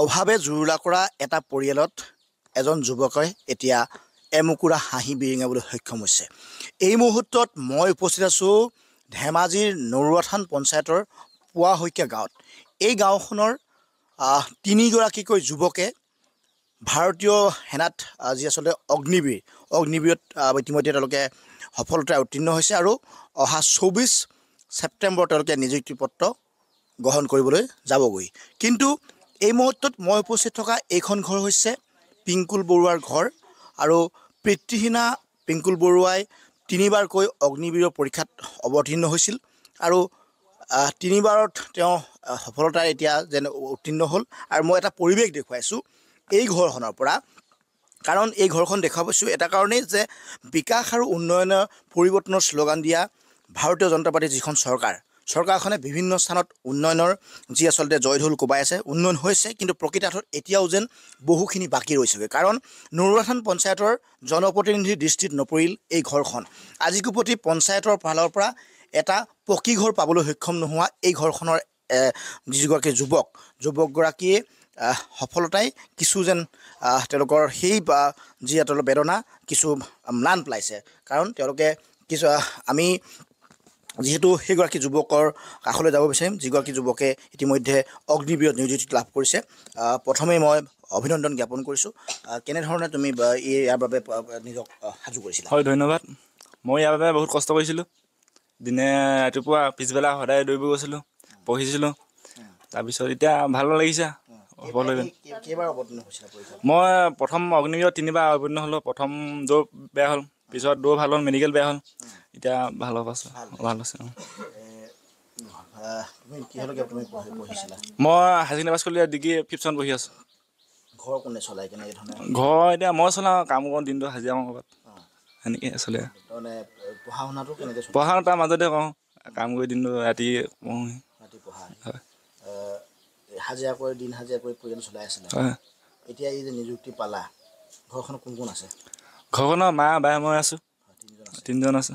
অভাৱে জুৰুলা কৰা এটা পৰিয়ালত এজন যুৱকে এতিয়া এমুকুৰা হাঁহি বিৰিঙাবলৈ সক্ষম হৈছে এই মুহূৰ্তত মই উপস্থিত আছোঁ ধেমাজিৰ নৰুৱা থান পঞ্চায়তৰ পুৱা শইকীয়া গাঁৱত এই গাঁওখনৰ তিনিগৰাকীকৈ যুৱকে ভাৰতীয় সেনাত যি আচলতে অগ্নিবীৰ অগ্নিবীৰত ইতিমধ্যে তেওঁলোকে সফলতাৰে উত্তীৰ্ণ হৈছে আৰু অহা চৌবিছ ছেপ্টেম্বৰত তেওঁলোকে নিযুক্তি পত্ৰ গ্ৰহণ কৰিবলৈ যাবগৈ কিন্তু এই মুহূৰ্তত মই উপস্থিত থকা এইখন ঘৰ হৈছে পিংকুল বৰুৱাৰ ঘৰ আৰু পিতৃহীনা পিংকুল বৰুৱাই তিনিবাৰকৈ অগ্নিবীৰ পৰীক্ষাত অৱতীৰ্ণ হৈছিল আৰু তিনিবাৰত তেওঁ সফলতাৰে এতিয়া যেন উত্তীৰ্ণ হ'ল আৰু মই এটা পৰিৱেশ দেখুৱাইছোঁ এই ঘৰখনৰ পৰা কাৰণ এই ঘৰখন দেখা পাইছোঁ এটা কাৰণেই যে বিকাশ আৰু উন্নয়নৰ পৰিৱৰ্তনৰ শ্লোগান দিয়া ভাৰতীয় জনতা পাৰ্টিৰ যিখন চৰকাৰ চৰকাৰখনে বিভিন্ন স্থানত উন্নয়নৰ যি আচলতে জয়ঢোল কোবাই আছে উন্নয়ন হৈছে কিন্তু প্ৰকৃতাৰ্থত এতিয়াও যেন বহুখিনি বাকী ৰৈছেগৈ কাৰণ নৰুৱাথান পঞ্চায়তৰ জনপ্ৰতিনিধিৰ দৃষ্টিত নপৰিল এই ঘৰখন আজিকো প্ৰতি পঞ্চায়তৰ ফালৰ পৰা এটা পকীঘৰ পাবলৈ সক্ষম নোহোৱা এই ঘৰখনৰ যিগৰাকী যুৱক যুৱকগৰাকীয়ে সফলতাই কিছু যেন তেওঁলোকৰ সেই বা যি এটা বেদনা কিছু ম্লান পেলাইছে কাৰণ তেওঁলোকে কিছু আমি যিহেতু সেইগৰাকী যুৱকৰ কাষলৈ যাব বিচাৰিম যিগৰাকী যুৱকে ইতিমধ্যে অগ্নিবীৰত নিযুক্তি লাভ কৰিছে প্ৰথমেই মই অভিনন্দন জ্ঞাপন কৰিছোঁ কেনেধৰণে তুমি ইয়াৰ বাবে নিজক সাজু কৰিছিলা হয় ধন্যবাদ মই ইয়াৰ বাবে বহুত কষ্ট কৰিছিলোঁ দিনে ৰাতিপুৱা পিছবেলা সদায় দৌৰিব গৈছিলোঁ পঢ়িছিলোঁ তাৰপিছত এতিয়া ভাল লাগিছে মই প্ৰথম অগ্নিবীৰত তিনিবাৰ অৱতীৰ্ণ হ'লোঁ প্ৰথম দৌৰ বেয়া হ'ল পিছত দৌৰ ভাল হ'ল মেডিকেল বেয়া হ'ল এতিয়া ভাল হ'ব ভাল আছে মই হায়াৰ ছেকেণ্ডেৰী কৰিলোঁ ডিগ্ৰী ফিফ্থ চেভেন পঢ়ি আছোঁ ঘৰ কোনে চলাই ঘৰ এতিয়া মই চলাওঁ কাম কৰোঁ দিনটো হাজিৰা কৰোঁ ক'ৰবাত সেনেকৈ চলে পঢ়া শুনাটো পঢ়া শুনা তাৰ মাজতে কওঁ কাম কৰি দিনটো ৰাতি কৰোঁ পঢ়া হাজিৰা কৰি এতিয়া এই কোন কোন আছে ঘৰখনৰ মা বাই মই আছো তিনিজন আছে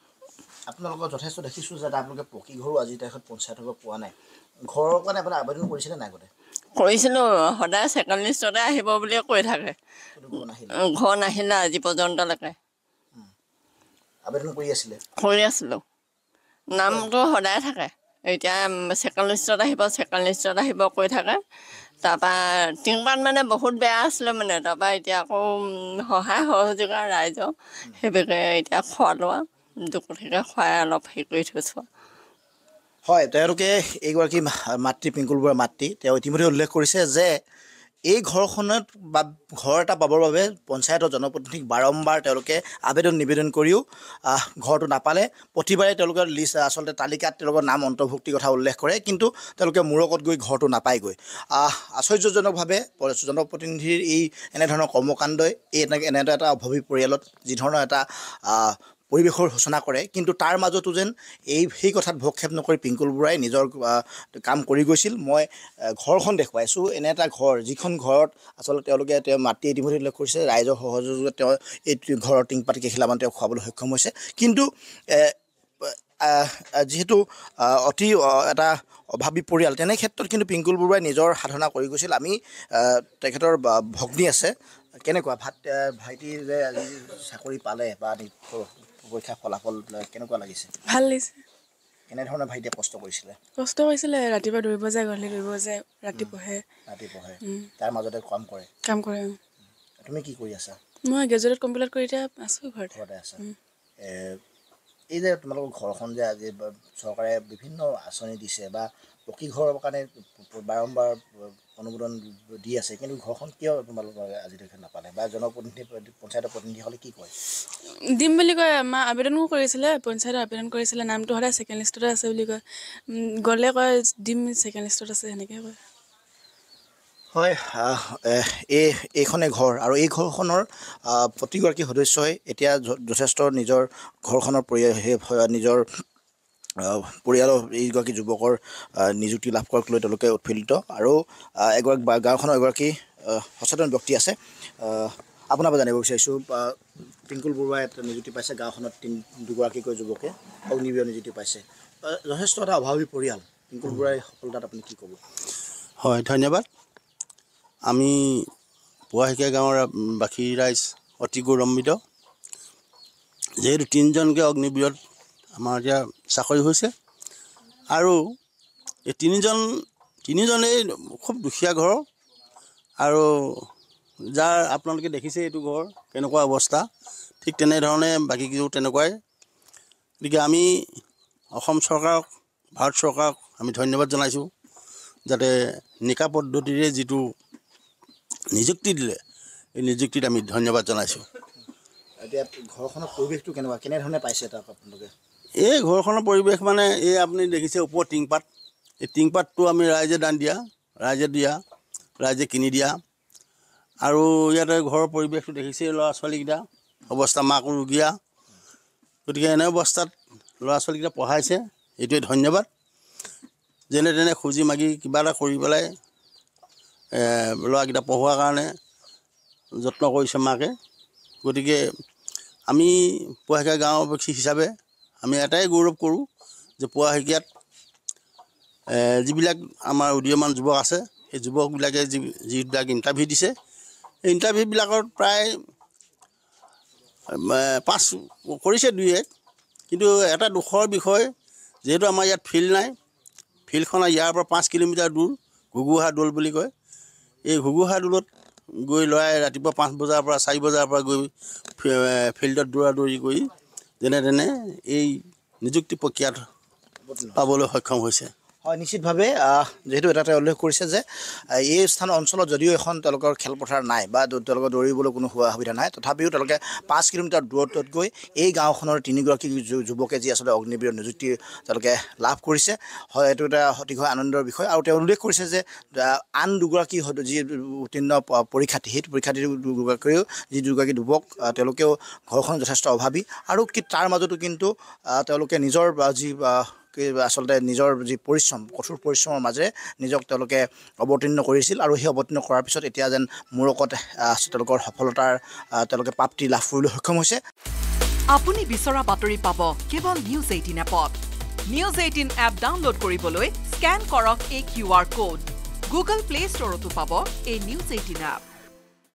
আপোনালোকক যথেষ্ট দেখিছোঁ যে আপোনালোকে পকী ঘৰো আজিৰ তাৰিখত পঞ্চায়তৰ পৰা পোৱা নাই ঘৰৰ কাৰণে আপুনি আবেদন কৰিছেনে নাই আগতে কৰিছিলোঁ সদায় ছেকেণ্ড লিষ্টতে আহিব বুলিয়ে কৈ থাকে ঘৰ নাহিলে আজি পৰ্যন্তলৈকে আবেদন কৰি আছিলে কৰি আছিলোঁ নামটো সদায় থাকে এতিয়া ছেকেণ্ড লিষ্টত আহিব ছেকেণ্ড লিষ্টত আহিব কৈ থাকে তাৰপৰা টিংপাত মানে বহুত বেয়া আছিলে মানে তাৰপৰা এতিয়া আকৌ সহায় সহযোগৰ ৰাইজৰ সেইভাগে এতিয়া খোৱা লোৱা অলপ হয় তেওঁলোকে এইগৰাকী মাতৃ পিংকুল বৰা মাতৃ তেওঁ ইতিমধ্যে উল্লেখ কৰিছে যে এই ঘৰখনত বা ঘৰ এটা পাবৰ বাবে পঞ্চায়তৰ জনপ্ৰতিনিধিক বাৰম্বাৰ তেওঁলোকে আবেদন নিবেদন কৰিও ঘৰটো নাপালে প্ৰতিবাৰে তেওঁলোকে লিষ্ট আচলতে তালিকাত তেওঁলোকৰ নাম অন্তৰ্ভুক্তিৰ কথা উল্লেখ কৰে কিন্তু তেওঁলোকে মূৰকত গৈ ঘৰটো নাপায়গৈ আশ্চৰ্যজনকভাৱে জনপ্ৰতিনিধিৰ এই এনেধৰণৰ কৰ্মকাণ্ডই এই এনে এনেদৰে এটা অভাৱী পৰিয়ালত যিধৰণৰ এটা পৰিৱেশৰ সূচনা কৰে কিন্তু তাৰ মাজতো যেন এই সেই কথাত ভক্ষেপ নকৰি পিংকুল বৰাই নিজৰ কাম কৰি গৈছিল মই ঘৰখন দেখুৱাইছোঁ এনে এটা ঘৰ যিখন ঘৰত আচলতে তেওঁলোকে তেওঁ মাটি ইতিমধ্যে উল্লেখ কৰিছে ৰাইজৰ সহযোগত তেওঁ এই ঘৰৰ টিংপাত কেইখিলামান তেওঁ খুৱাবলৈ সক্ষম হৈছে কিন্তু যিহেতু অতি এটা অভাৱী পৰিয়াল তেনে ক্ষেত্ৰত কিন্তু পিংকুল বৰুৱাই নিজৰ সাধনা কৰি গৈছিল আমি তেখেতৰ ভগ্নী আছে কেনেকুৱা ভাত ভাইটি যে আজি চাকৰি পালে বা পৰীক্ষা ফলাফল কেনেকুৱা লাগিছে ভাল লাগিছে কেনেধৰণে ভাইটিয়ে কষ্ট কৰিছিলে কষ্ট কৰিছিলে ৰাতিপুৱা দৌৰিব যায় গধূলি দৌৰিব যায় ৰাতি পঢ়ে ৰাতি পঢ়ে তাৰ মাজতে কাম কৰে কাম কৰে তুমি কি কৰি আছা মই গ্ৰেজুৱেট কমপ্লিট কৰি এতিয়া আছোঁ ঘৰতে ঘৰতে আছা এই যে তোমালোকৰ ঘৰখন যে আজি চৰকাৰে বিভিন্ন আঁচনি দিছে বা পকী ঘৰৰ কাৰণে বাৰম্বাৰ অনুমোদন দি আছে কিন্তু ঘৰখন কিয় তোমালোকে আজিলৈকে নাপালে বা জনপ্ৰতিনিধি পঞ্চায়তৰ প্ৰতিনিধি কি কয় দিম বুলি কয় আমাৰ আবেদনো কৰিছিলে পঞ্চায়তত আবেদন কৰিছিলে নামটো সদায় ছেকেণ্ড লিষ্টতে আছে বুলি কয় গ'লে কয় দিম ছেকেণ্ড লিষ্টত আছে সেনেকৈ কয় হয় এই এইখনে ঘৰ আৰু এই ঘৰখনৰ প্ৰতিগৰাকী সদস্যই এতিয়া যথেষ্ট নিজৰ ঘৰখনৰ পৰিয়াল নিজৰ পৰিয়ালৰ এইগৰাকী যুৱকৰ নিযুক্তি লাভ কৰাক লৈ তেওঁলোকে উৎফুল্লিত আৰু এগৰাকী গাঁওখনৰ এগৰাকী সচেতন ব্যক্তি আছে আপোনাৰ পৰা জানিব বিচাৰিছোঁ টিংকুল বৰুৱাই এটা নিযুক্তি পাইছে গাঁওখনত তিনি দুগৰাকীকৈ যুৱকে অগ্নিবীয় নিযুক্তি পাইছে যথেষ্ট এটা অভাৱী পৰিয়াল টিংকুল বৰুৱাই সফলতাত আপুনি কি ক'ব হয় ধন্যবাদ আমি পোৱাশিকীয়া গাঁৱৰ বাকী ৰাইজ অতি গৌৰৱান্বিত যিহেতু তিনিজনকৈ অগ্নিবীৰত আমাৰ এতিয়া চাকৰি হৈছে আৰু এই তিনিজন তিনিজনেই খুব দুখীয়া ঘৰ আৰু যাৰ আপোনালোকে দেখিছে এইটো ঘৰ কেনেকুৱা অৱস্থা ঠিক তেনেধৰণে বাকীকেইজনো তেনেকুৱাই গতিকে আমি অসম চৰকাৰক ভাৰত চৰকাৰক আমি ধন্যবাদ জনাইছোঁ যাতে নিকা পদ্ধতিৰে যিটো নিযুক্তি দিলে এই নিযুক্তিত আমি ধন্যবাদ জনাইছোঁ এতিয়া ঘৰখনৰ পৰিৱেশটো কেনেকুৱা কেনেধৰণে পাইছে তাক আপোনালোকে এই ঘৰখনৰ পৰিৱেশ মানে এই আপুনি দেখিছে ওপৰত টিংপাত এই টিংপাতটো আমি ৰাইজে দান দিয়া ৰাইজে দিয়া ৰাইজে কিনি দিয়া আৰু ইয়াতে ঘৰৰ পৰিৱেশটো দেখিছে ল'ৰা ছোৱালীকেইটা অৱস্থা মাক ৰুগীয়া গতিকে এনে অৱস্থাত ল'ৰা ছোৱালীকেইটা পঢ়াইছে এইটোৱে ধন্যবাদ যেনে তেনে খুজি মাগি কিবা এটা কৰি পেলাই ল'ৰাকেইটা পঢ়োৱাৰ কাৰণে যত্ন কৰিছে মাকে গতিকে আমি পোৱাকৈ গাঁওবাসী হিচাপে আমি এটাই গৌৰৱ কৰোঁ যে পুৱা শিকাত যিবিলাক আমাৰ উদীয়মান যুৱক আছে সেই যুৱকবিলাকে যি যিবিলাক ইণ্টাৰভিউ দিছে সেই ইণ্টাৰভিউবিলাকত প্ৰায় পাঁচ কৰিছে দুই এক কিন্তু এটা দুখৰ বিষয় যিহেতু আমাৰ ইয়াত ফিল্ড নাই ফিল্ডখন ইয়াৰ পৰা পাঁচ কিলোমিটাৰ দূৰ ঘুগুহা দৌল বুলি কয় এই ঘুগুহা দৌলত গৈ ল'ৰাই ৰাতিপুৱা পাঁচ বজাৰ পৰা চাৰি বজাৰ পৰা গৈ ফিল্ডত দৌৰা দৌৰি কৰি যেনে তেনে এই নিযুক্তি প্ৰক্ৰিয়াত পাবলৈ সক্ষম হৈছে হয় নিশ্চিতভাৱে যিহেতু এটা তেওঁ উল্লেখ কৰিছে যে এই স্থান অঞ্চলত যদিও এখন তেওঁলোকৰ খেলপথাৰ নাই বা তেওঁলোকে দৌৰিবলৈ কোনো সুবিধা সুবিধা নাই তথাপিও তেওঁলোকে পাঁচ কিলোমিটাৰ দূৰত্বত গৈ এই গাঁওখনৰ তিনিগৰাকী যুৱকে যি আচলতে অগ্নিবীৰ নিযুক্তি তেওঁলোকে লাভ কৰিছে হয় এইটো এটা অতিশয় আনন্দৰ বিষয় আৰু তেওঁ উল্লেখ কৰিছে যে আন দুগৰাকী যি উত্তীৰ্ণ পৰীক্ষাৰ্থী সেই পৰীক্ষাৰ্থী দুগৰাকীও যি দুগৰাকী যুৱক তেওঁলোকেও ঘৰখন যথেষ্ট অভাৱী আৰু তাৰ মাজতো কিন্তু তেওঁলোকে নিজৰ যি আচলতে নিজৰ যি পৰিশ্ৰম কঠোৰ পৰিশ্ৰমৰ মাজেৰে নিজক তেওঁলোকে অৱতীৰ্ণ কৰিছিল আৰু সেই অৱতীৰ্ণ কৰাৰ পিছত এতিয়া যেন মূৰকত তেওঁলোকৰ সফলতাৰ তেওঁলোকে প্ৰাপ্তি লাভ কৰিবলৈ সক্ষম হৈছে আপুনি বিচৰা বাতৰি পাব কেৱল নিউজ এইটিন এপত নিউজ এইটিন এপ ডাউনলোড কৰিবলৈ স্কেন কৰক এই Q R code Google play ষ্টৰতো পাব এই নিউজ এইটিন এপ